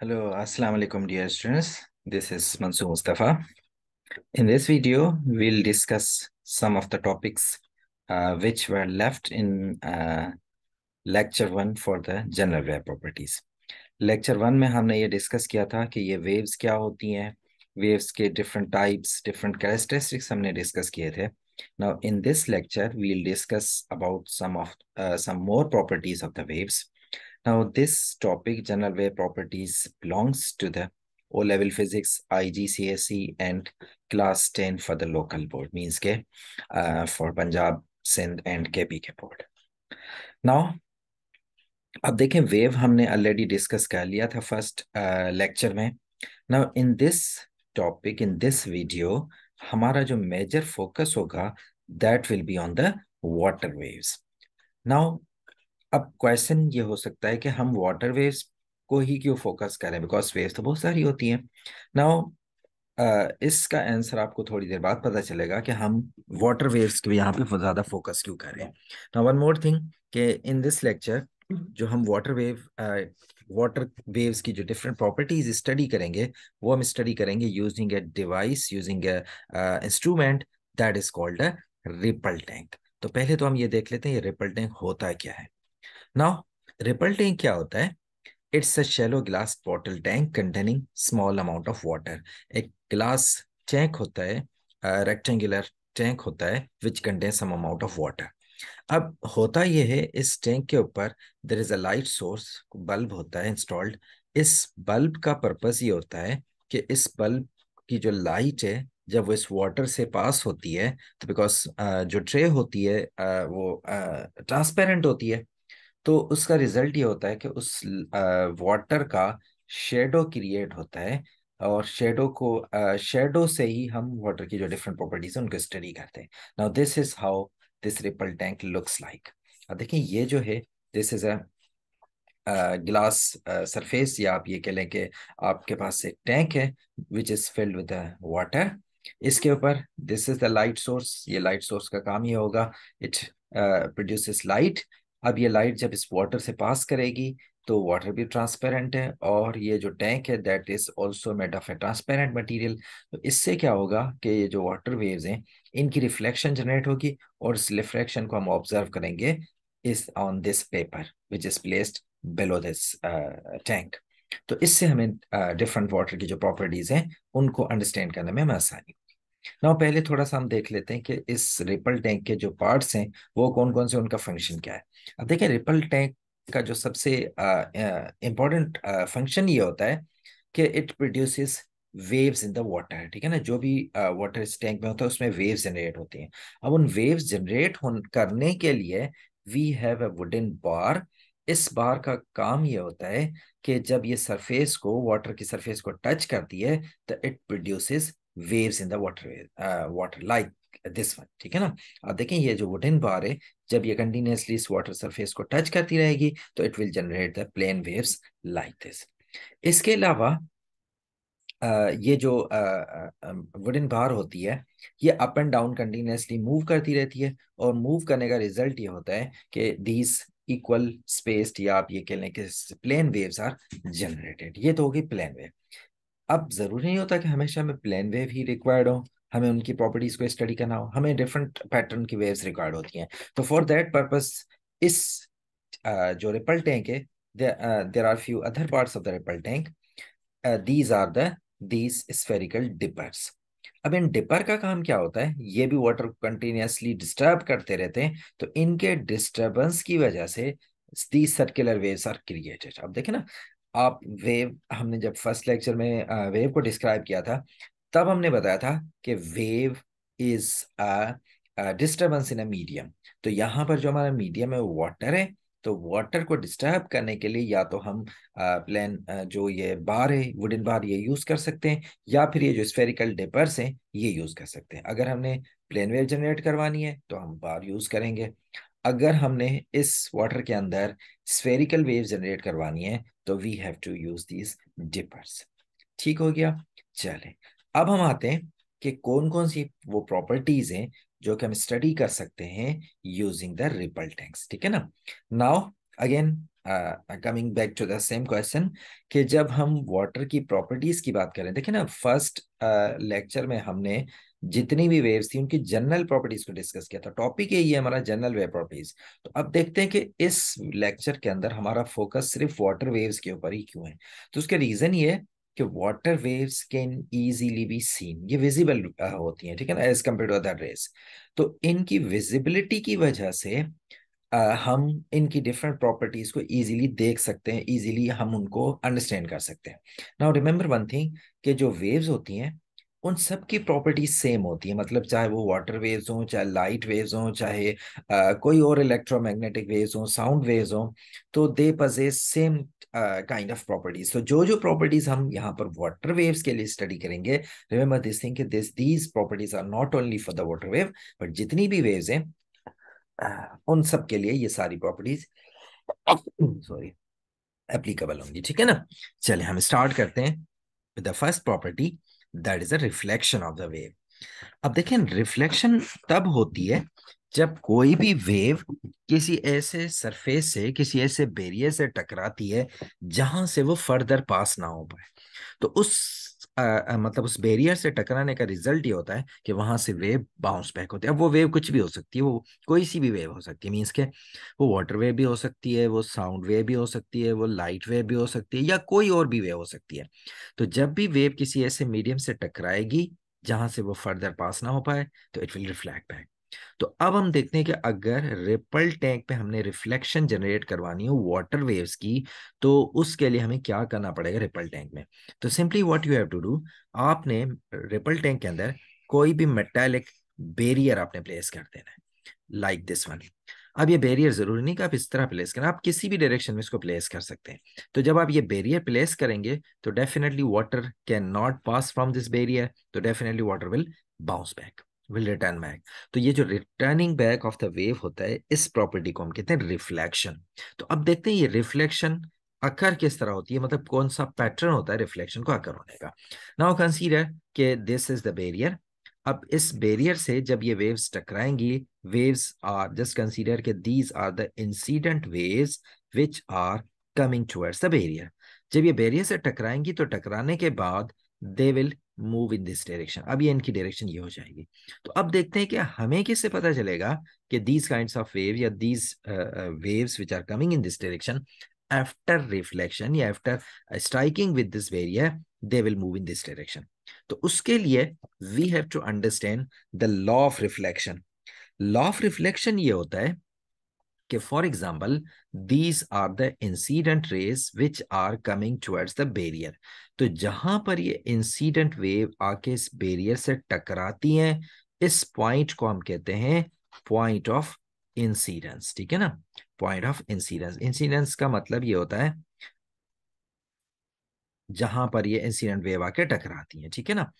Hello, Assalamu alaikum dear students. This is Mansur Mustafa. In this video, we'll discuss some of the topics uh, which were left in uh, lecture one for the general wave properties. Lecture lecture mein humne ye discuss kiya tha ki ye waves kya hoti होती waves ke different types, different characteristics humne discuss discuss the. Now in this lecture, we'll discuss about some of uh, some more properties of the waves. Now, this topic, general wave properties, belongs to the O-level physics, IGCSE, and class 10 for the local board, means ke, uh, for Punjab, Sindh, and kpk board. Now, अब देखें wave हमने already discuss कर लिया था first lecture में now in this topic in this video हमारा जो major focus होगा that will be on the water waves now अब क्वेश्चन ये हो सकता है कि हम वाटर वेव्स को ही क्यों फोकस करें बिकॉज वेव्स तो बहुत सारी होती हैं नाउ इसका आंसर आपको थोड़ी देर बाद पता चलेगा कि हम वाटर वेव्स के यहाँ पे ज़्यादा फोकस क्यों करें नाउ वन मोर थिंग कि इन दिस लेक्चर जो हम वाटर वेव वाटर वेव्स की जो डिफरेंट प्रॉपर्टीज स्टडी करेंगे वो हम स्टडी करेंगे using a device using a instrument that is called a ripple tank तो पहले तो हम ये देख लेते हैं ये रिपल टैंक होता क्या है नाउ रिपल टैंक क्या होता है it's a shallow glass bottle tank containing small amount of water एक ग्लास टैंक होता है रेक्टेंगुलर uh, टैंक होता है which contain some amount of water अब होता यह है इस टैंक के ऊपर there is a light source bulb होता है इंस्टॉल्ड इस बल्ब का पर्पज ये होता है कि इस बल्ब की जो लाइट है जब वो इस वाटर से पास होती है तो बिकॉज uh, जो ट्रे होती है uh, वो ट्रांसपेरेंट uh, होती है तो उसका रिजल्ट ये होता है कि उस वाटर का शेडो क्रिएट होता है और शेडो को शेडो से ही हम वाटर की जो डिफरेंट प्रॉपर्टीज है उनको स्टडी करते हैं now this is how this ripple tank looks like देखिए ये जो है this is a glass surface या आप ये कह लें कि आपके पास एक टैंक है which is filled with water इसके ऊपर this is the light source ये लाइट सोर्स का काम ही होगा इट प्रोड्यूस लाइट अब ये लाइट जब इस वाटर से पास करेगी तो वाटर भी ट्रांसपेरेंट है और ये जो टैंक है that is also made of a transparent material तो इससे क्या होगा कि ये जो वाटर वेव्स हैं इनकी रिफ्लेक्शन जनरेट होगी और इस रिफ्लेक्शन को हम ऑब्जर्व करेंगे इस on this paper which is placed below this tank तो इससे हमें डिफरेंट uh, वाटर की जो प्रॉपर्टीज हैं उनको अंडरस्टैंड करने में हमें आसानी ना पहले थोड़ा सा हम देख लेते हैं कि इस रिपल टैंक के जो पार्ट्स हैं वो कौन कौन से उनका फंक्शन क्या है अब देखें रिपल टैंक का जो सबसे इम्पोर्टेंट फंक्शन ये होता है कि it produces waves in the water ठीक है ना जो भी वाटर इस टैंक में होता है उसमें वेव्स जनरेट होती हैं अब उन वेव्स जनरेट करने के लिए we have a wooden bar इस बार का काम ये होता है कि जब ये सरफेस को वाटर की सरफेस को टच करती है तो it produces waves in the water water like this one ठीक है ना आप देखें ये जो वुडन बार है जब ये कंटिन्यूसली इस वाटर सरफेस को टच करती रहेगी तो it will generate the plane waves like this इसके अलावा ये जो वुडन बार होती है ये up and down continuously move करती रहती है और मूव करने का रिजल्ट ये होता है कि दीज इक्वल स्पेस्ड या आप ये कह लें कि प्लेन वेव्स आर जनरेटेड ये तो होगी प्लेन वेव अब जरूरी नहीं होता कि हमेशा हमें प्लेन वेव ही रिक्वायर्ड हो हमें उनकी प्रॉपर्टीज को स्टडी करना हो हमें डिफरेंट पैटर्न की वेव्स रिक्वायर्ड होती हैं तो फॉर दैट पर्पस इस जो रिपल टैंक है there are few other parts of the ripple tank these are these spherical dippers अब इन डिपर का काम क्या होता है ये भी वाटर कंटिन्यूसली डिस्टर्ब करते रहते हैं तो इनके डिस्टर्बेंस की वजह से these circular waves are created अब देखे ना आप वेव हमने जब फर्स्ट लेक्चर में वेव को डिस्क्राइब किया था तब हमने बताया था कि wave is a disturbance in a medium तो यहाँ पर जो हमारा मीडियम है वाटर है तो वाटर को डिस्टर्ब करने के लिए या तो हम प्लेन जो ये बार है वुडन बार ये यूज कर सकते हैं या फिर ये जो स्फेरिकल डिपर्स हैं ये यूज कर सकते हैं अगर हमने प्लेन वेव जनरेट करवानी है तो हम बार यूज करेंगे अगर हमने इस वाटर के अंदर स्फेरिकल वेव जनरेट करवानी है तो we have to use these dippers ठीक हो गया चले अब हम आते हैं कि कौन कौन सी वो प्रॉपर्टीज हैं जो कि हम स्टडी कर सकते हैं यूजिंग द रिपल टैंक्स ठीक है ना now again coming back to the same question कि जब हम वाटर की प्रॉपर्टीज की बात करें देखिए ना फर्स्ट लेक्चर uh, में हमने जितनी भी वेव्स थी उनकी जनरल प्रॉपर्टीज को डिस्कस किया था टॉपिक यही है हमारा जनरल वेव प्रॉपर्टीज तो अब देखते हैं कि इस लेक्चर के अंदर हमारा फोकस सिर्फ वाटर वेव्स के ऊपर ही क्यों है तो उसका रीजन ये कि water waves can easily be seen ये विजिबल होती हैं ठीक है ना as compared to other rays तो इनकी विजिबिलिटी की वजह से आ, हम इनकी डिफरेंट प्रॉपर्टीज को इजीली देख सकते हैं इजीली हम उनको अंडरस्टैंड कर सकते हैं नाउ रिमेंबर वन थिंग कि जो वेव्स होती हैं उन सब की प्रॉपर्टी सेम होती है मतलब चाहे वो वाटर वेव्स हों चाहे लाइट वेव्स हों चाहे आ, कोई और इलेक्ट्रोमैग्नेटिक वेव्स हों साउंड वेव्स हों तो they possess same kind of properties तो जो जो प्रॉपर्टीज हम यहाँ पर वाटर वेव्स के लिए स्टडी करेंगे remember this thing this these properties are not only for the water wave but जितनी भी वेव्स हैं उन सब के लिए ये सारी प्रॉपर्टीज सॉरी एप्लीकेबल होंगी ठीक है ना चले हम स्टार्ट करते हैं with the first property that is a reflection of the wave अब देखें रिफ्लेक्शन तब होती है जब कोई भी वेव किसी ऐसे सरफेस से किसी ऐसे बेरियर से टकराती है जहां से वो फर्दर पास ना हो पाए तो उस आ, आ, मतलब उस बैरियर से टकराने का रिजल्ट ये होता है कि वहां से वेव बाउंस बैक होती है अब वो वेव कुछ भी हो सकती है वो कोई सी भी वेव हो सकती है मीन्स के वो वाटर वेव भी हो सकती है वो साउंड वेव भी हो सकती है वो लाइट वेव भी हो सकती है या कोई और भी वेव हो सकती है तो जब भी वेव किसी ऐसे मीडियम से टकराएगी जहां से वो फर्दर पास ना हो पाए तो इट विल रिफ्लेक्ट बैक तो अब हम देखते हैं कि अगर रिपल टैंक पे हमने रिफ्लेक्शन जनरेट करवानी हो वाटर वेव्स की तो उसके लिए हमें क्या करना पड़ेगा रिपल टैंक में तो simply what you have to do आपने रिपल टैंक के अंदर कोई भी मेटेलिक बेरियर आपने प्लेस कर देना है लाइक दिस वन अब ये बेरियर जरूरी नहीं कि आप इस तरह प्लेस करें आप किसी भी डायरेक्शन में इसको प्लेस कर सकते हैं तो जब आप ये बेरियर प्लेस करेंगे तो definitely water can not pass from this barrier तो definitely water will bounce back will return back तो ये जो returning back of the wave होता है इस प्रॉपर्टी को हम कहते हैं रिफ्लेक्शन तो अब देखते हैं ये रिफ्लेक्शन अकर किस तरह होती है मतलब कौन सा पैटर्न होता है रिफ्लेक्शन को अकर होने का नाउ कंसीडर कि दिस इज द बेरियर अब इस बेरियर से जब ये वेव्स टकराएंगी वेव्स आर जस्ट कंसीडर के these are the incident waves which are coming towards the barrier जब ये बेरियर से टकराएंगी तो टकराने के बाद they will move in this direction अब ये इनकी डायरेक्शन ये हो जाएगी तो अब देखते हैं कि हमें किससे पता चलेगा कि दीज काइंड ऑफ वेव या these waves which are coming in this direction after reflection या after striking with this barrier they will move in this direction तो उसके लिए we have to understand the law of reflection law of reflection ये होता है कि for example these are the incident rays which are coming towards the barrier तो जहां पर ये इंसीडेंट वेव आके इस बेरियर से टकराती हैं इस पॉइंट को हम कहते हैं पॉइंट ऑफ इंसिडेंस ठीक है ना पॉइंट ऑफ इंसिडेंस इंसीडेंस का मतलब ये होता है जहां पर ये इंसिडेंट वेव आके टकराती है ठीक है ना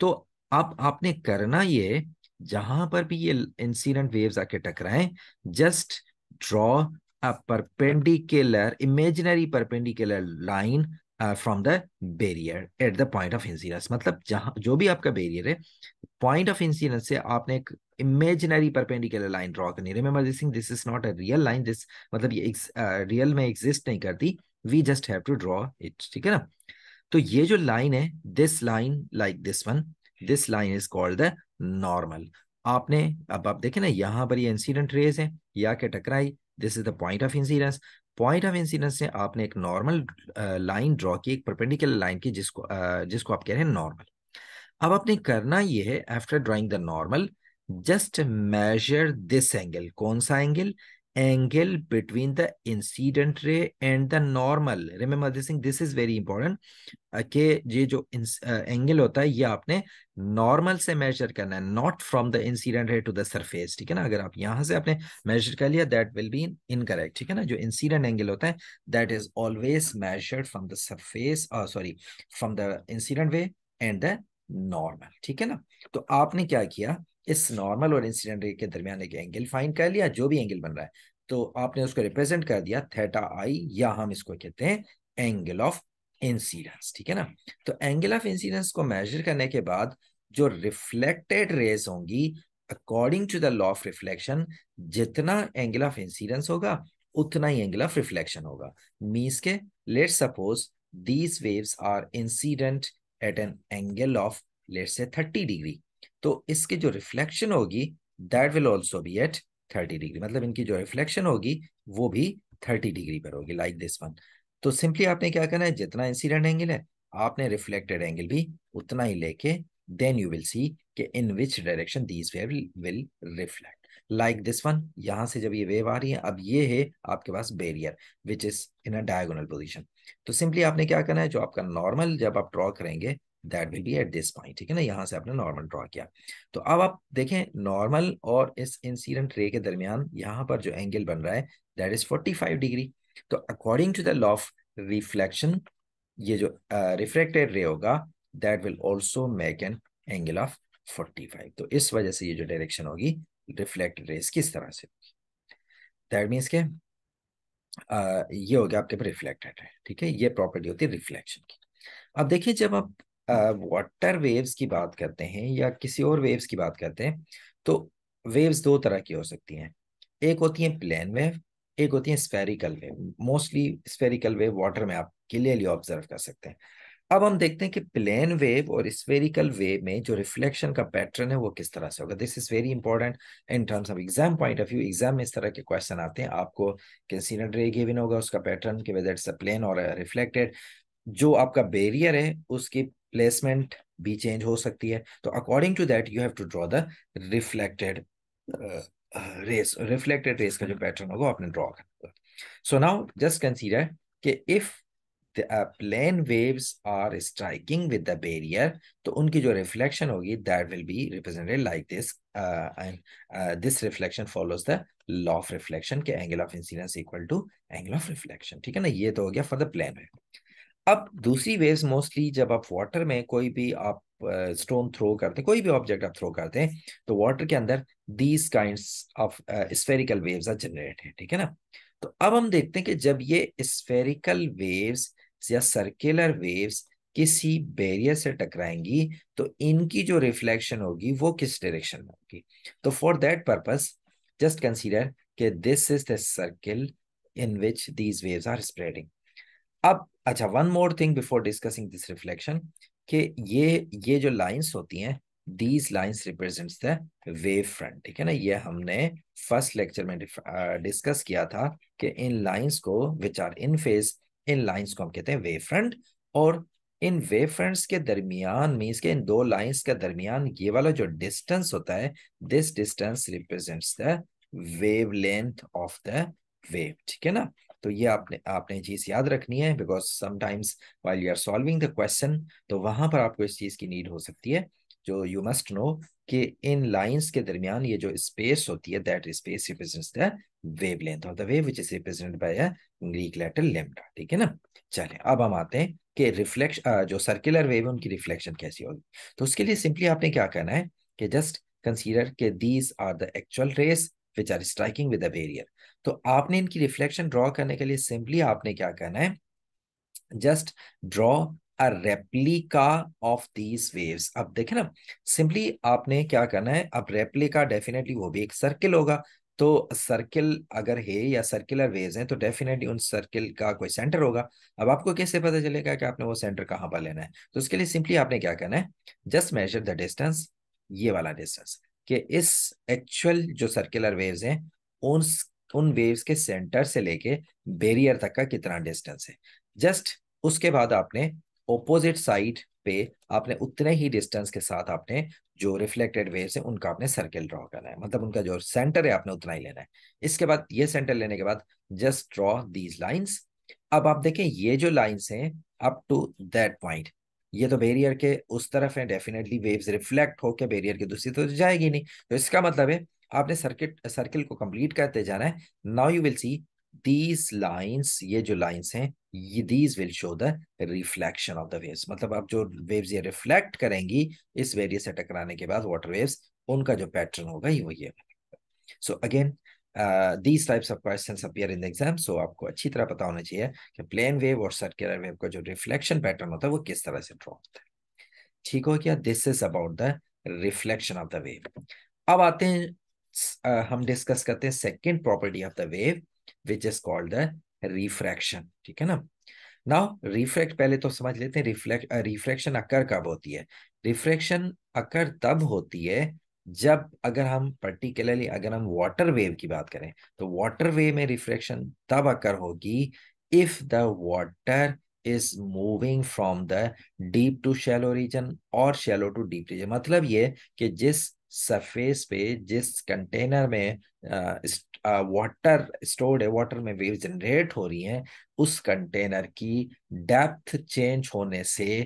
तो अब आपने करना ये जहां पर भी ये इंसिडेंट वेव्स आके टकराएं just draw a perpendicular, imaginary perpendicular line uh, from the barrier at the point of incidence. matlab jahan jo bhi aapka barrier hai point of incidence se aapne ek imaginary perpendicular line draw karni Remember this thing, this is not a real line. This matlab ye uh, real mein exist nahi karti We just have to draw it. theek hai na to ye jo line hai this line like this one, this line is called the normal. आपने अब आप देखें ना यहाँ पर ये incident raise है या के टकराई this is the point of incidence point of incidence से आपने एक नॉर्मल लाइन ड्रॉ की एक परपेंडिकुलर लाइन की जिसको uh, जिसको आप कह रहे हैं नॉर्मल अब आपने करना ये है after drawing the normal just measure this angle कौन सा angle angle between the incident ray and the normal remember this thing this is very important के ये जो एंगल uh, होता है ये आपने नॉर्मल से मेजर करना है not from the incident ray to the surface ठीक है ना अगर आप यहां से आपने मेजर कर लिया दैट विल बी इनकरेक्ट ठीक है ना जो इंसिडेंट एंगल होता है that is always measured from the surface sorry from the incident ray and the normal ठीक है ना तो आपने क्या किया इस नॉर्मल और इंसिडेंट रे के दरमियान एक एंगल फाइंड कर लिया जो भी एंगल बन रहा है तो आपने उसको रिप्रेजेंट कर दिया थेटा आई या हम इसको कहते हैं एंगल ऑफ इंसिडेंस ठीक है ना तो एंगल ऑफ इंसिडेंस को मेजर करने के बाद जो रिफ्लेक्टेड रेज होंगी according to the law of reflection जितना एंगल ऑफ इंसिडेंस होगा उतना ही एंगल ऑफ रिफ्लेक्शन होगा मीन्स के let suppose these waves are incident at an angle of let say thirty degree तो इसकी जो रिफ्लेक्शन होगी that will also be at thirty degree मतलब इनकी जो रिफ्लेक्शन होगी वो भी थर्टी डिग्री पर होगी लाइक दिस वन तो सिंपली आपने क्या करना है जितना इंसिडेंट एंगल है आपने रिफ्लेक्टेड एंगल भी उतना ही लेके देन यू विल सी के in which direction these wave will reflect like this one यहाँ से जब ये वेव आ रही है अब ये है आपके पास barrier which is in a diagonal position तो सिंपली आपने क्या करना है जो आपका नॉर्मल जब आप ड्रॉ करेंगे that will be at this point ठीक है ना यहाँ से आपने नॉर्मल ड्रॉ किया तो अब आप देखें नॉर्मल और इस इंसिडेंट रे के दरमियान यहाँ पर जो एंगल बन रहा है दैट इज 45 डिग्री तो according to the law of reflection ये जो रिफ्लेक्टेड रे होगा that will also make an angle of 45 तो इस वजह से ये जो डायरेक्शन होगी रिफ्लेक्ट रेस किस तरह से दैट मीन्स के आ, ये हो गया आपके पास रिफ्लेक्टेड है ठीक है ये प्रॉपर्टी होती है रिफ्लेक्शन की अब देखिए जब आप वाटर वेव्स की बात करते हैं या किसी और वेव्स की बात करते हैं तो वेव्स दो तरह की हो सकती हैं एक होती है प्लेन वेव एक होती है spherical wave mostly spherical wave water में आप क्लियरली ऑब्जर्व कर सकते हैं अब हम देखते हैं कि प्लेन वेव और स्फेरिकल वेव में जो रिफ्लेक्शन का पैटर्न है वो किस तरह से होगा this is very important in terms of exam point of view exam में इस तरह के क्वेश्चन आते हैं आपको कंसीडर गिवन होगा उसका पैटर्न के वेदर इट्स अ प्लेन और रिफ्लेक्टेड जो आपका बेरियर है उसकी प्लेसमेंट भी चेंज हो सकती है तो according to that you have to draw the reflected rays reflected rays का जो पैटर्न होगा आपने ड्रॉ करना होगा सो नाउ जस्ट कंसीडर कि if plane waves are striking with the barrier तो उनकी जो रिफ्लेक्शन होगी that will be represented like this this reflection follows the law of reflection के angle of incidence equal to angle of reflection ठीक है ना ये तो हो गया फॉर द प्लेन वेव अब दूसरी वेव्स मोस्टली जब आप वाटर में कोई भी आप स्टोन uh, थ्रो करते हैं कोई भी ऑब्जेक्ट आप थ्रो करते हैं तो वाटर के अंदर these kind of spherical waves are generated ठीक है ना तो अब हम देखते हैं कि जब ये स्फेरिकल वेव्स या सर्कुलर वेव्स किसी बैरियर से टकराएंगी तो इनकी जो रिफ्लेक्शन होगी वो किस डायरेक्शन में होगी तो for that purpose just consider कि this is the circle in which these waves are spreading अब अच्छा one more thing before discussing this reflection कि ये ये जो लाइंस होती हैं these lines represents the wave front ठीक है ना ये हमने फर्स्ट लेक्चर में डिस्कस किया था कि इन लाइंस को विच आर इन फेज इन लाइंस को हम कहते हैं वेव फ्रंट और इन वेव फ्रंट्स के दरमियान मीन्स के इन दो लाइंस के दरमियान ये वाला जो डिस्टेंस होता है this distance represents the wave length of the wave ठीक है ना तो ये आपने आपने चीज याद रखनी है because sometimes while you are solving the question तो वहां पर आपको इस चीज की नीड हो सकती है जो यू मस्ट नो कि इन लाइंस के दरमियान ये जो स्पेस होती है that space represents the wavelength of the wave which is represented by a Greek letter lambda ठीक है ना चलें अब हम आते हैं कि रिफ्लेक्श जो सर्कुलर वेव है उनकी रिफ्लेक्शन कैसी होगी तो उसके लिए सिंपली आपने क्या करना है कि जस्ट कंसीडर के these are the actual rays which are striking with barrier तो आपने इनकी रिफ्लेक्शन ड्रॉ करने के लिए सिंपली आपने क्या करना है just draw a replica of these waves अब देखे ना सिंपली आपने क्या करना है अब रेप्लिका डेफिनेटली वो भी एक सर्किल होगा तो सर्किल अगर है या सर्कुलर वेव्स हैं तो डेफिनेटली उन सर्किल का कोई सेंटर होगा अब आपको कैसे पता चलेगा कि आपने वो सेंटर कहाँ पर लेना है तो उसके लिए सिंपली आपने क्या करना है जस्ट मेजर द डिस्टेंस ये वाला डिस्टेंस कि इस एक्चुअल जो सर्कुलर वेव्स हैं उन उन वेव्स के सेंटर से लेके बेरियर तक का कितना डिस्टेंस है जस्ट उसके बाद आपने ऑपोजिट साइड पे आपने उतने ही डिस्टेंस के साथ आपने जो रिफ्लेक्टेड वेव्स है उनका आपने सर्कल ड्रॉ करना है मतलब उनका जो सेंटर है आपने उतना ही लेना है इसके बाद ये सेंटर लेने के बाद जस्ट ड्रॉ दीज लाइन्स अब आप देखें ये जो लाइन्स हैं अप टू दैट पॉइंट ये तो बैरियर के उस तरफ है डेफिनेटली वेव्स रिफ्लेक्ट होकर बैरियर की दूसरी तरफ तो जाएगी नहीं तो इसका मतलब है आपने सर्किट सर्किल को कंप्लीट करते जाना है now you will see these lines ये जो लाइंस हैं ये these will show the reflection of the waves मतलब आप जो वेव्स ये रिफ्लेक्ट करेंगी इस वेरियस से टकराने के बाद वाटर वेव्स उनका जो पैटर्न होगा ही वो ये so again these types of question appear in the exam so आपको अच्छी तरह पता होना चाहिए कि प्लेन वेव और सर्कुलर वेव का जो रिफ्लेक्शन पैटर्न होता है वो किस तरह से ड्रॉ होता है ठीक हो गया this is about the reflection of the wave अब आते हैं uh, हम डिस्कस करते हैं second property of the wave which is called the refraction ठीक है ना नाउ रिफ्रैक्ट पहले तो समझ लेते हैं रिफ्लेक्ट रिफ्रैक्शन अकर कब होती है रिफ्रैक्शन अकर तब होती है जब अगर हम पर्टिकुलरली अगर हम वाटर वेव की बात करें तो वाटर वेव में रिफ्रैक्शन तब अकर होगी if the water is moving from the deep to shallow region और शेलो टू डीप रीजन मतलब ये कि जिस सरफेस पे जिस कंटेनर में वाटर स्टोर्ड है वाटर में वेव जनरेट हो रही है उस कंटेनर की डेप्थ चेंज होने से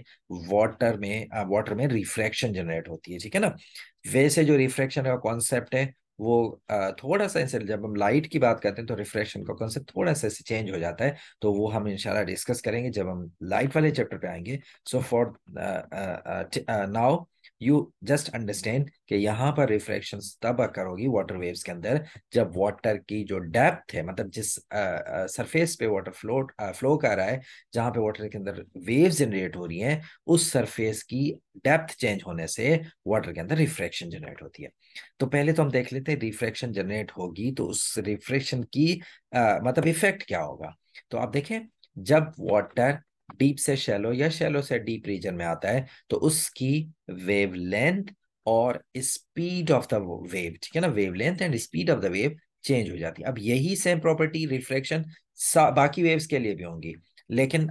वाटर में वाटर में रिफ्रैक्शन जनरेट होती है ठीक है ना वैसे जो रिफ्रैक्शन का कॉन्सेप्ट है वो थोड़ा सा इनसे जब हम लाइट की बात करते हैं तो रिफ्रेक्शन का कॉन्सेप्ट थोड़ा सा चेंज हो जाता है तो वो हम इंशाल्लाह डिस्कस करेंगे जब हम लाइट वाले चैप्टर पे आएंगे so for now you just understand कि यहाँ पर रिफ्रैक्शन तब अकर होगी वाटर वेव्स के अंदर जब वाटर की जो डेप्थ है मतलब जिस सरफेस पे वाटर फ्लो फ्लो कर रहा है जहाँ पे वाटर के अंदर वेव्स जनरेट हो रही हैं उस सरफेस की डेप्थ चेंज होने से वाटर के अंदर रिफ्रैक्शन जनरेट होती है तो पहले तो हम देख लेते हैं रिफ्रैक्शन जनरेट होगी तो उस रिफ्रैक्शन की आ, मतलब इफेक्ट क्या होगा तो आप देखें जब वाटर डीप से शेलो या शेलो से डीप रीजन में आता है तो उसकी लेंथ और स्पीड ऑफ द वेव ठीक है ना length and speed of the wave change हो जाती है अब यही सेम प्रॉपर्टी रिफ्लेक्शन बाकी वेव्स के लिए भी होंगी लेकिन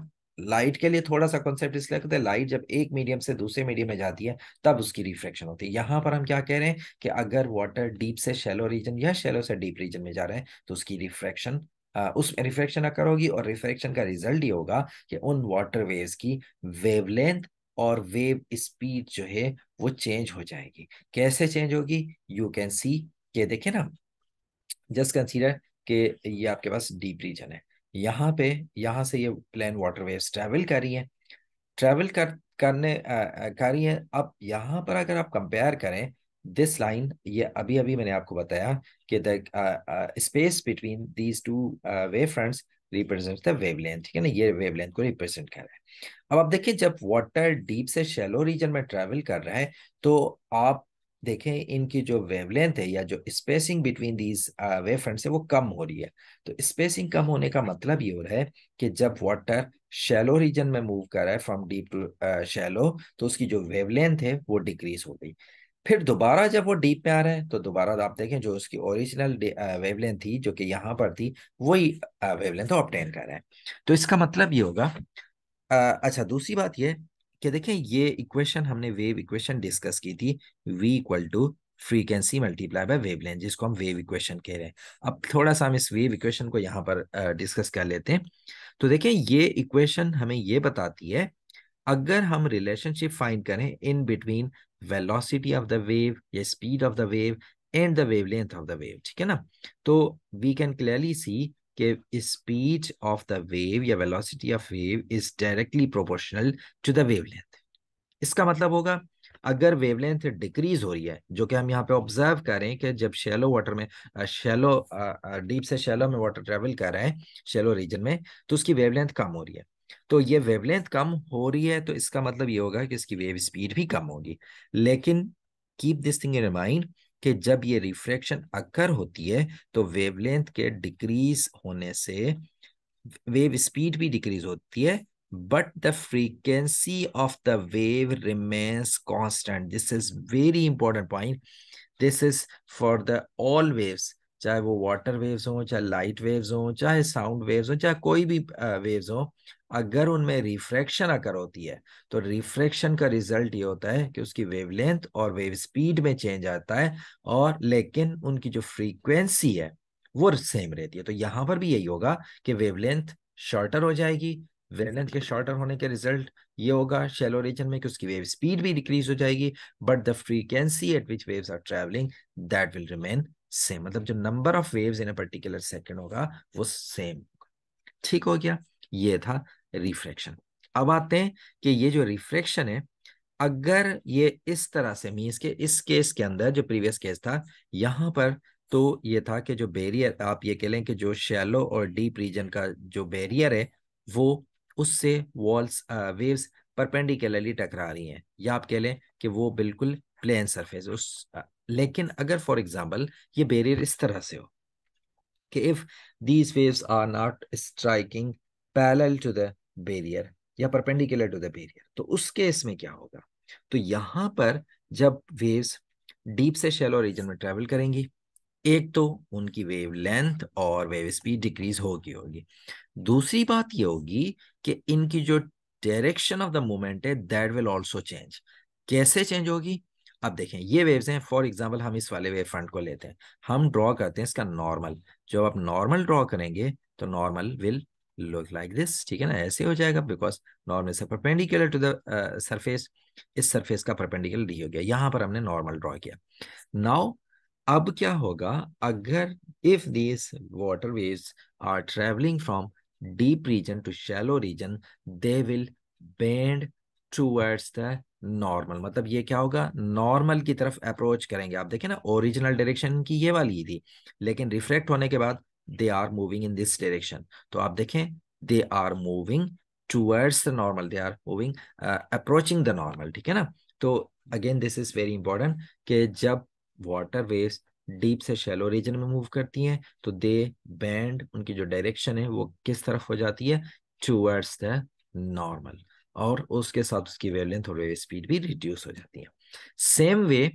लाइट के लिए थोड़ा सा कॉन्सेप्ट इसलिए कहते हैं लाइट जब एक मीडियम से दूसरे मीडियम में जाती है तब उसकी रिफ्लेक्शन होती है यहां पर हम क्या कह रहे हैं कि अगर वाटर डीप से शेलो रीजन या शेलो से डीप रीजन में जा रहे हैं तो उसकी रिफ्रेक्शन उसमें रिफ्रैक्शन अकर होगी और रिफ्रैक्शन का रिजल्ट ये होगा कि उन वाटर वेव्स की वेवलेंथ और वेव स्पीड जो है वो चेंज हो जाएगी कैसे चेंज होगी यू कैन सी ये देखे ना जस्ट कंसीडर कि ये आपके पास डीप रीजन है यहाँ पे यहाँ से ये प्लेन वाटर वेव्स ट्रैवल कर रही है ट्रैवल कर करने कर रही है अब यहाँ पर अगर आप कंपेयर करें दिस लाइन ये अभी अभी मैंने आपको बताया कि the space between these two wave fronts represent the wave length ठीक है ना ये वेव लेंथ को रिप्रेजेंट कर रहा है अब आप देखिए जब वाटर डीप से शेलो रीजन में ट्रेवल कर रहा है तो आप देखें इनकी जो वेवलेंथ है या जो spacing between these wave fronts है वो कम हो रही है तो स्पेसिंग कम होने का मतलब ये हो रहा है कि जब वाटर शेलो रीजन में मूव कर रहा है फ्रॉम डीप टू शेलो तो उसकी जो वेवलेंथ है वो डिक्रीज हो गई फिर दोबारा जब वो डीप में आ रहे हैं तो दोबारा आप देखें जो उसकी ओरिजिनल वेवलेंथ थी जो कि यहाँ पर थी वही वेवलेंथ ऑप्टेन कर रहे हैं तो इसका मतलब ये होगा अच्छा दूसरी बात ये कि देखें ये इक्वेशन हमने वेव इक्वेशन डिस्कस की थी v equal to frequency multiply by wavelength जिसको हम वेव इक्वेशन कह रहे हैं अब थोड़ा सा हम इस वेव इक्वेशन को यहाँ पर डिस्कस कर लेते हैं तो देखें ये इक्वेशन हमें ये बताती है अगर हम रिलेशनशिप फाइंड करें in between velocity of the wave या speed of the wave and the wave length of the wave ठीक है ना तो वी कैन क्लियरली सी कि स्पीड ऑफ द वेव या velocity of wave is directly proportional to the length इसका मतलब होगा अगर वेवलेंथ डिक्रीज हो रही है जो कि हम यहाँ पे ऑब्जर्व करें कि जब शेलो वाटर में शेलो डीप से शेलो में वाटर ट्रेवल कर रहे हैं शेलो रीजन में तो उसकी वेवलेंथ कम हो रही है तो ये वेवलेंथ कम हो रही है तो इसका मतलब ये होगा कि इसकी वेव स्पीड भी कम होगी लेकिन keep this thing in mind कि जब ये रिफ्रैक्शन अक्कर होती है तो वेवलेंथ के डिक्रीज होने से वेव स्पीड भी डिक्रीज होती है but the frequency of the wave remains constant this is very important point this is for the all waves चाहे वो वाटर वेव्स हो चाहे लाइट वेव्स हो चाहे साउंड वेव्स हो चाहे कोई भी वेव्स हो अगर उनमें रिफ्रैक्शन अगर होती है तो रिफ्रैक्शन का रिजल्ट ये होता है कि उसकी वेवलेंथ और वेव स्पीड में चेंज आता है और लेकिन उनकी जो फ्रीक्वेंसी है वो सेम रहती है तो यहां पर भी यही होगा कि वेवलेंथ शॉर्टर हो जाएगी वेवलेंथ के शॉर्टर होने के रिजल्ट ये होगा शेलो रीजन में कि उसकी वेव स्पीड भी डिक्रीज हो जाएगी but the frequency at which waves are travelling that will remain same मतलब जो number of waves in a particular second होगा वो सेम ठीक हो गया ये था रिफ्रैक्शन अब आते हैं कि ये जो रिफ्रैक्शन है अगर ये इस तरह से मीन्स के इस केस के अंदर जो प्रीवियस केस था यहाँ पर तो ये था कि जो बैरियर आप ये कह लें कि जो शैलो और डीप रीजन का जो बैरियर है वो उससे वॉल्स वेव्स परपेंडिकुलरली टकरा रही हैं या आप कह लें कि वो बिल्कुल प्लेन सरफेस उस आ, लेकिन अगर फॉर एग्जांपल ये बैरियर इस तरह से हो कि if these waves are not striking parallel to the barrier या परपेंडिकुलर टू द बेरियर तो उस केस में क्या होगा तो यहां पर जब वेव्स डीप से शेलो रीजन में ट्रेवल करेंगी एक तो उनकी वेव लेंथ और वेव स्पीड डिक्रीज होगी होगी दूसरी बात ये होगी कि इनकी जो डायरेक्शन ऑफ द मूवमेंट है दैट विल आल्सो चेंज कैसे चेंज होगी अब देखें ये वेव्स हैं फॉर एग्जांपल हम इस वाले वेव फ्रंट को लेते हैं हम ड्रॉ करते हैं इसका नॉर्मल जब आप नॉर्मल ड्रॉ करेंगे तो normal will look like this ठीक है ना ऐसे हो जाएगा बिकॉज नॉर्मल से परपेंडिकुलर टू द सरफेस इस सरफेस का परपेंडिकुलर डी हो गया यहां पर हमने नॉर्मल ड्रॉ किया नाउ अब क्या होगा अगर if this water wave are travelling from deep region to shallow region they will bend towards the normal मतलब ये क्या होगा नॉर्मल की तरफ अप्रोच करेंगे आप देखें ना ओरिजिनल डायरेक्शन की ये वाली ही थी लेकिन रिफ्लेक्ट होने के बाद they are moving in this direction तो आप देखें they are moving towards the normal they are moving approaching the normal ठीक है ना तो again this is very important कि जब वाटर वेव्स डीप से शेलो रीजन में मूव करती हैं तो दे बैंड उनकी जो डायरेक्शन है वो किस तरफ हो जाती है टूवर्ड्स द नॉर्मल और उसके साथ उसकी वेवलेंथ और वेव स्पीड भी रिड्यूस हो जाती है same way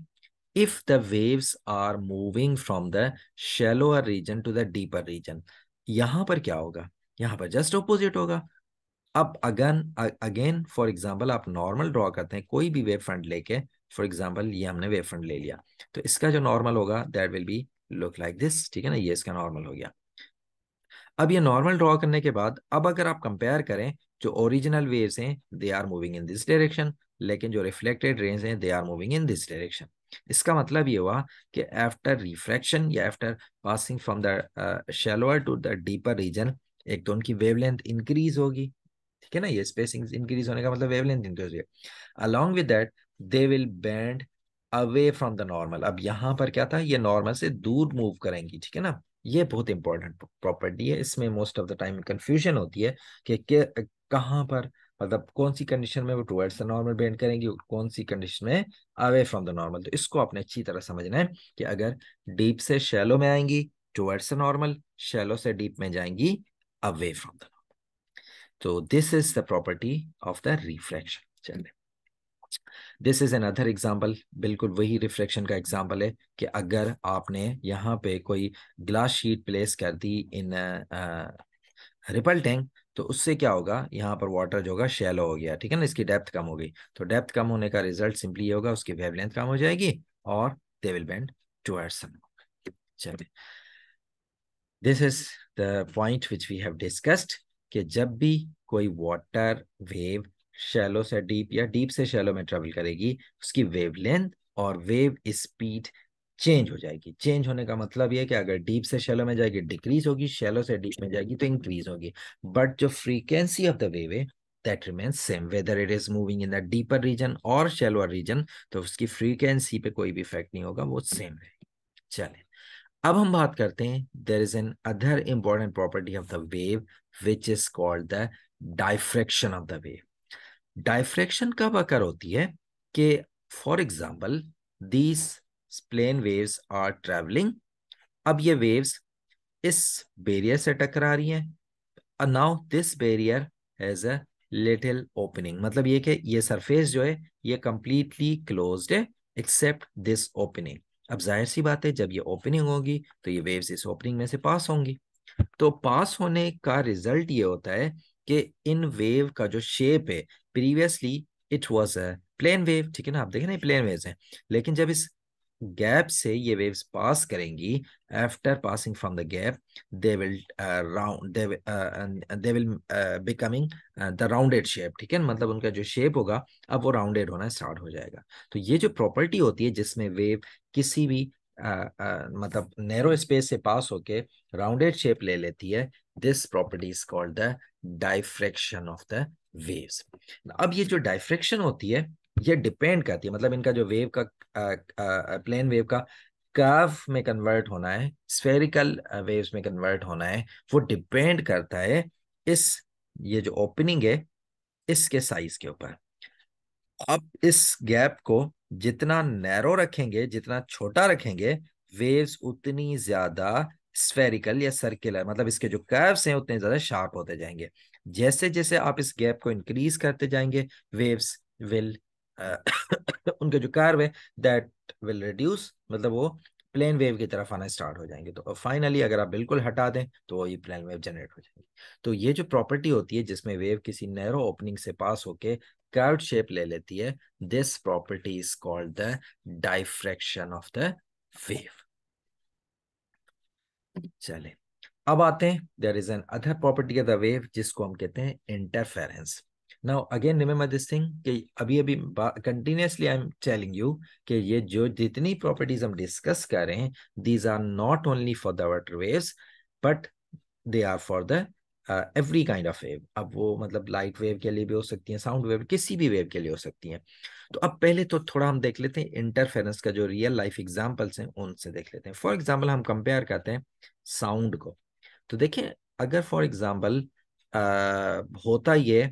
if the waves are moving from the shallower region to the deeper region यहां पर क्या होगा यहां पर जस्ट ऑपोजिट होगा अब अगन अगेन फॉर एग्जाम्पल आप नॉर्मल ड्रॉ करते हैं कोई भी वेव फ्रंट लेके फॉर एग्जाम्पल ये हमने वेव फ्रंट ले लिया तो इसका जो नॉर्मल होगा that will be look like this ठीक है ना ये इसका नॉर्मल हो गया अब ये नॉर्मल ड्रॉ करने के बाद अब अगर आप कंपेयर करें जो ओरिजिनल वेव्स हैं they are moving in this direction लेकिन जो रिफ्लेक्टेड रेंज हैं they are moving in this direction इसका मतलब ये हुआ कि आफ्टर रिफ्रैक्शन या after passing from the shallower to the deeper region एक तो उनकी वेवलेंथ इंक्रीज होगी ठीक है ना ये स्पेसिंग इंक्रीज होने का मतलब वेवलेंथ इंक्रीज होगी along with that they will bend away from the normal अब यहाँ पर क्या था ये नॉर्मल से दूर मूव करेंगी ठीक है ना ये बहुत इंपॉर्टेंट प्रॉपर्टी है इसमें most of the time confusion होती है कि कहाँ पर मतलब कौन सी कंडीशन में वो टूवर्ड्स द नॉर्मल बेंड करेंगी कौन सी कंडीशन में अवे फ्रॉम द नॉर्मल तो इसको आपने अच्छी तरह समझना है कि अगर डीप से शेलो में आएंगी टूवर्ड्स द नॉर्मल शेलो से डीप में जाएंगी अवे फ्रॉम द नॉर्मल तो this is the property of the refraction चलिए this is another example बिल्कुल वही रिफ्लेक्शन का एग्जाम्पल है कि अगर आपने यहाँ पे कोई ग्लास शीट प्लेस कर दी इन रिपल टैंक तो उससे क्या होगा यहाँ पर वाटर जो होगा शेलो हो गया ठीक है ना इसकी डेप्थ कम हो गई तो डेप्थ कम होने का रिजल्ट सिंपली ये होगा उसकी वेवलेंथ कम हो जाएगी और they will bend towards sun चलिए this is the point which we have discussed कि जब भी कोई वाटर वेव शेलो से डीप या डीप से शेलो में ट्रेवल करेगी उसकी वेवलेंथ और वेव स्पीड चेंज हो जाएगी चेंज होने का मतलब यह कि अगर डीप से शेलो में जाएगी डिक्रीज होगी शेलो से डीप में जाएगी तो इंक्रीज होगी बट जो फ्रीक्वेंसी ऑफ द वेव है that remains same whether it is moving in the deeper region और शेलोअर रीजन तो उसकी फ्रीक्वेंसी पे कोई भी इफेक्ट नहीं होगा वो सेम रहेगी चले अब हम बात करते हैं there is another important property of the wave which is called the diffraction of the wave diffraction कब अकर होती है कि for example these plane waves are travelling अब ये वेव्स इस बेरियर से टकरा रही हैं now this barrier has a little opening मतलब ये कि ये सरफेस जो है ये कंप्लीटली क्लोज है एक्सेप्ट दिस ओपनिंग अब जाहिर सी बात है जब ये ओपनिंग होगी तो ये वेव्स इस ओपनिंग में से पास होंगी तो पास होने का रिजल्ट ये होता है कि इन वेव का जो शेप है previously it was a plane wave ठीक है ना आप देखें ना प्लेन वेव्स हैं लेकिन जब इस गैप से ये वेव्स पास करेंगी after passing from the gap they will round they will becoming the rounded shape ठीक है मतलब उनका जो शेप होगा अब वो राउंडेड होना स्टार्ट हो जाएगा तो ये जो प्रॉपर्टी होती है जिसमें वेव किसी भी uh, uh, मतलब नैरो स्पेस से पास होके राउंडेड शेप ले लेती है this property is called the diffraction of the waves अब ये जो डाइफ्रेक्शन होती है ये डिपेंड करती है मतलब इनका जो वेव का प्लेन वेव का कर्व में कन्वर्ट होना है स्फेरिकल वेव्स में कन्वर्ट होना है वो डिपेंड करता है इस ये जो ओपनिंग है इसके साइज के ऊपर अब इस गैप को जितना नैरो रखेंगे जितना छोटा रखेंगे वेव्स उतनी ज्यादा स्फेरिकल या सर्कुलर मतलब इसके जो कर्व्स हैं उतने ज्यादा शार्प होते जाएंगे जैसे जैसे आप इस गैप को इंक्रीज करते जाएंगे वेव्स विल उनके जो कार्व है दैट विल रिड्यूस मतलब वो प्लेन वेव की तरफ आना स्टार्ट हो जाएंगे तो फाइनली अगर आप बिल्कुल हटा दें तो ये प्लेन वेव जनरेट हो जाएगी तो ये जो प्रॉपर्टी होती है जिसमें वेव किसी नैरो ओपनिंग से पास होके कर्व शेप ले लेती है this property is called the diffraction of the wave चले अब आते हैं there is another property of the wave जिसको हम कहते हैं interference now again remember this thing कि अभी अभी continuously I am telling you कि ये जो जितनी प्रॉपर्टीज हम डिस्कस कर रहे हैं these are not only for the water waves but they are for the every kind of wave अब वो मतलब लाइट वेव के लिए भी हो सकती हैं साउंड वेव किसी भी वेव के लिए हो सकती हैं तो अब पहले तो थोड़ा हम देख लेते हैं इंटरफेरेंस का जो रियल लाइफ एग्जाम्पल्स हैं उनसे देख लेते हैं फॉर एग्जाम्पल हम कंपेयर करते हैं साउंड को तो देखिए अगर फॉर एग्जाम्पल uh, होता ये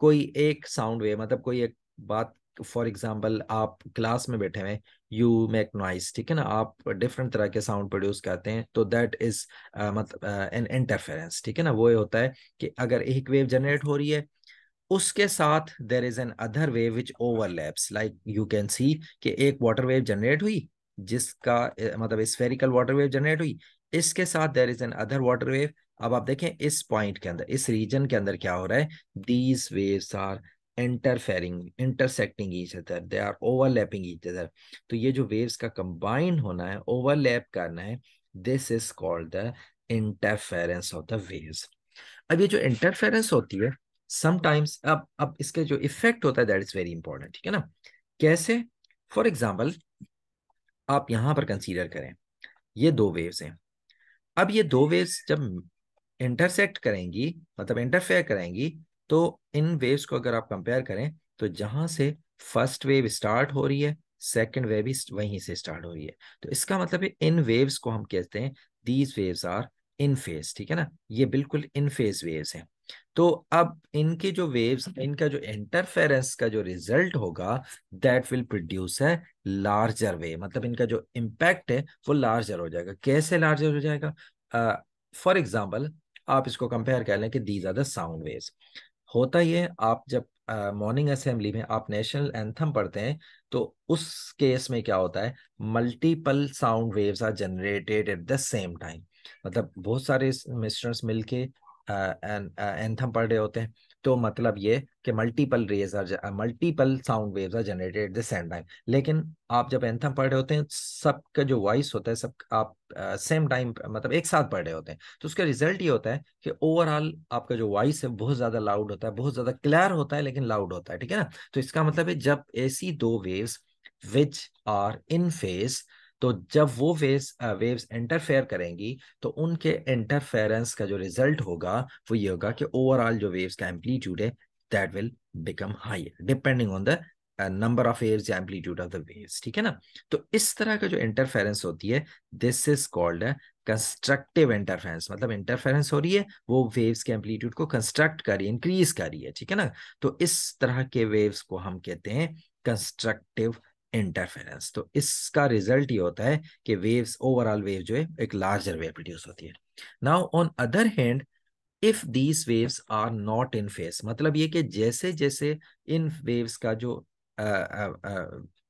कोई एक साउंड वेव मतलब कोई एक बात फॉर एग्जाम्पल आप क्लास में बैठे हुए यू मेक नॉइस ठीक है ना आप डिफरेंट तरह के साउंड प्रोड्यूस करते हैं तो दैट इज मतलब एन इंटरफेरेंस ठीक है ना वो ये होता है कि अगर एक वेव जनरेट हो रही है उसके साथ there is another wave which overlaps like you can see कि एक वाटर वेव जनरेट हुई जिसका मतलब स्फेरिकल वाटर वेव जनरेट हुई इसके साथ there is another water wave अब आप देखें इस पॉइंट के अंदर इस रीजन के अंदर क्या हो रहा है these waves are interfering intersecting each other they are overlapping each other तो ये जो वेव्स का कंबाइन होना है ओवरलैप करना है this is called the interference of the waves अब ये जो इंटरफेरेंस होती है समटाइम्स अब अब इसका जो इफेक्ट होता है दैट इज वेरी इंपॉर्टेंट ठीक है ना कैसे फॉर एग्जाम्पल आप यहां पर कंसीडर करें ये दो वेव्स हैं अब ये दो वेव्स जब इंटरसेक्ट करेंगी मतलब इंटरफेयर करेंगी तो इन वेव्स को अगर आप कंपेयर करें तो जहां से फर्स्ट वेव स्टार्ट हो रही है सेकेंड वेव भी वहीं से स्टार्ट हो रही है तो इसका मतलब है इन वेव्स को हम कहते हैं these waves are in phase ठीक है ना ये बिल्कुल इन फेज वेव्स हैं तो अब इनके जो वेव्स इनका जो इंटरफेरेंस का जो रिजल्ट होगा दैट विल प्रोड्यूस है लार्जर वेव मतलब इनका जो इम्पैक्ट है वो लार्जर हो जाएगा कैसे लार्जर हो जाएगा फॉर uh, एग्जाम्पल आप इसको कंपेयर कर लें कि these are the sound waves होता ये आप जब मॉर्निंग uh, असेंबली में आप नेशनल एंथम पढ़ते हैं तो उस केस में क्या होता है multiple sound waves are generated at the same time मतलब बहुत सारे मिस्टर्स मिलके एंथम पढ़ रहे होते हैं तो मतलब ये कि multiple rays are multiple sound waves are generated the same time लेकिन आप जब एंथम पढ़ रहे होते हैं सबका जो वॉइस होता है सब आप सेम uh, टाइम मतलब एक साथ पढ़ रहे होते हैं तो उसका रिजल्ट ये होता है कि ओवरऑल आपका जो वॉइस है बहुत ज़्यादा लाउड होता है बहुत ज़्यादा क्लियर होता है लेकिन लाउड होता है ठीक है ना तो इसका मतलब है जब ऐसी दो waves which are in phase तो जब वो वेव्स वेव्स इंटरफेयर करेंगी तो उनके इंटरफेरेंस का जो रिजल्ट होगा वो ये होगा कि ओवरऑल जो वेव्स का एम्पलीट्यूड है that will become higher depending on the number of waves या एम्पलीट्यूड ऑफ द वेव्स ठीक है ना तो इस तरह का जो इंटरफेरेंस होती है this is called constructive interference मतलब इंटरफेरेंस हो रही है वो वेव्स के एम्पलीट्यूड को कंस्ट्रक्ट कर रही है इंक्रीज कर रही है ठीक है ना तो इस तरह के वेव्स को हम कहते हैं कंस्ट्रक्टिव इंटरफेरेंस तो इसका रिजल्ट ये होता है कि वेव्स ओवरऑल वेव जो है एक लार्जर वेव प्रोड्यूस होती है now on other hand if these waves are not in phase मतलब ये कि जैसे जैसे इन वेव्स का जो आ, आ, आ,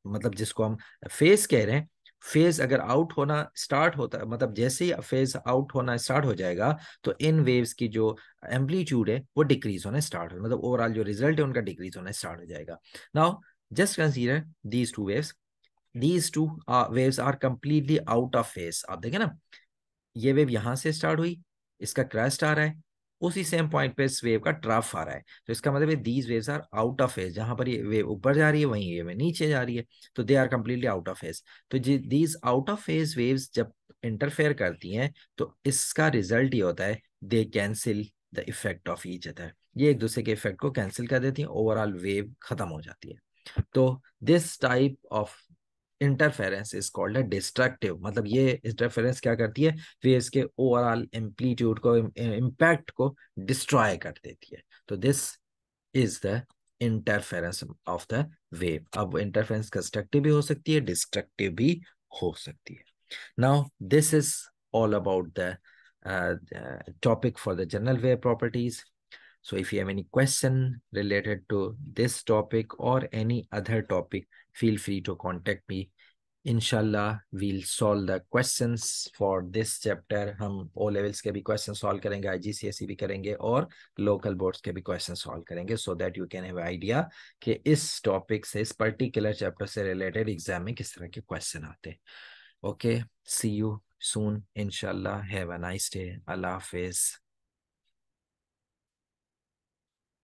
मतलब जिसको हम फेस कह रहे हैं फेज अगर आउट होना स्टार्ट होता है मतलब जैसे ही फेज आउट होना स्टार्ट हो जाएगा तो इन वेव्स की जो एम्पलीट्यूड है वो डिक्रीज होना स्टार्ट हो मतलब ओवरऑल जो रिजल्ट है उनका डिक्रीज होना स्टार्ट हो जाएगा now Just consider these two waves. These two uh, waves are completely out of phase. आप देखें ना ये वेव यहां से स्टार्ट हुई इसका क्रस्ट आ रहा है उसी सेम पॉइंट पे इस वेव का ट्रफ आ रहा है तो इसका मतलब these waves are out of phase जहां पर ये वेव ऊपर जा रही है वहीं ये वेव नीचे जा रही है तो they are completely out of phase तो these out of phase waves जब इंटरफेयर करती हैं तो इसका रिजल्ट ये होता है they cancel the effect of each other ये एक दूसरे के इफेक्ट को कैंसिल कर देती है ओवरऑल वेव खत्म हो जाती है तो this type of interference is called a destructive मतलब ये इंटरफेरेंस क्या करती है फेस के ओवरऑल एम्पलीट्यूड को इम्पैक्ट को डिस्ट्रॉय कर देती है तो this is the interference of the wave अब इंटरफेरेंस कंस्ट्रक्टिव भी हो सकती है डिस्ट्रक्टिव भी हो सकती है now this is all about the topic for the general wave properties So if you have any question related to this topic or any other topic, feel free to contact me. Inshallah, we'll solve the questions for this chapter. हम O levels के भी question solve करेंगे, IGCSE भी करेंगे और local boards ke bhi question solve करेंगे, so that you can have idea कि इस topic से इस particular chapter se related exam mein kis तरह के question aate Okay, see you soon. Inshallah, have a nice day. Allah Hafiz.